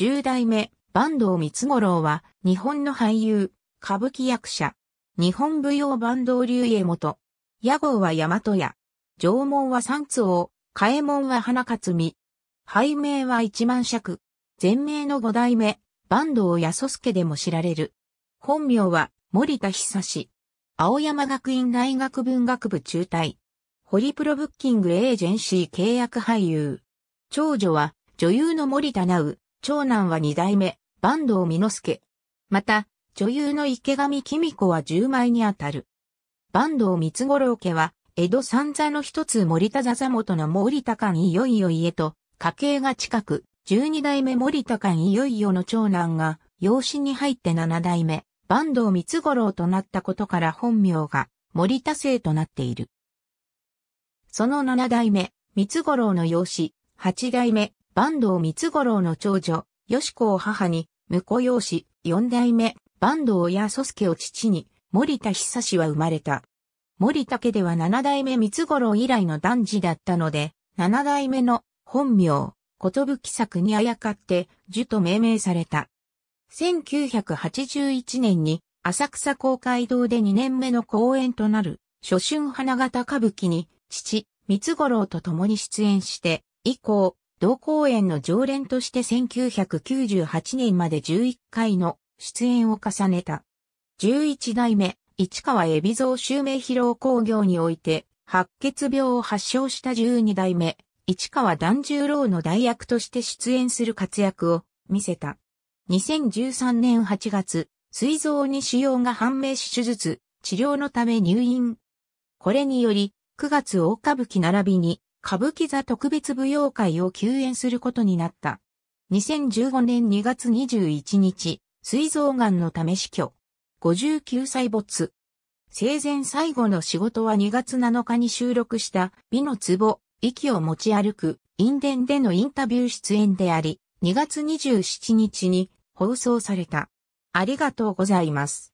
十代目、坂東三五郎は、日本の俳優、歌舞伎役者。日本舞踊坂東流家元。屋号は大和屋。縄文は三津王、替門は花勝美。拝名は一万尺。前名の五代目、坂東安助でも知られる。本名は森田久志。青山学院大学文学部中退。ホリプロブッキングエージェンシー契約俳優。長女は女優の森田直、長男は二代目、坂東美之助。また、女優の池上公子は十枚にあたる。坂東三五郎家は、江戸三座の一つ森田座座元の森田館いよいよ家と、家系が近く、十二代目森田館いよいよの長男が、養子に入って七代目、坂東三五郎となったことから本名が、森田姓となっている。その七代目、三五郎の養子、八代目、坂東三五郎の長女、吉子を母に、婿養子、四代目、坂東や祖助を父に、森田久志は生まれた。森田家では七代目三五郎以来の男児だったので、七代目の本名、ことぶき作にあやかって、樹と命名された。1981年に浅草公会堂で2年目の公演となる初春花形歌舞伎に父、三五郎と共に出演して、以降、同公演の常連として1998年まで11回の出演を重ねた。11代目、市川海老蔵襲名披露工業において、白血病を発症した12代目、市川團十郎の代役として出演する活躍を見せた。2013年8月、膵臓に腫瘍が判明し手術、治療のため入院。これにより、9月大歌舞伎並びに歌舞伎座特別舞踊会を休演することになった。2015年2月21日、水臓癌のため死去。59歳没。生前最後の仕事は2月7日に収録した美の壺、息を持ち歩く、因伝でのインタビュー出演であり、2月27日に放送された。ありがとうございます。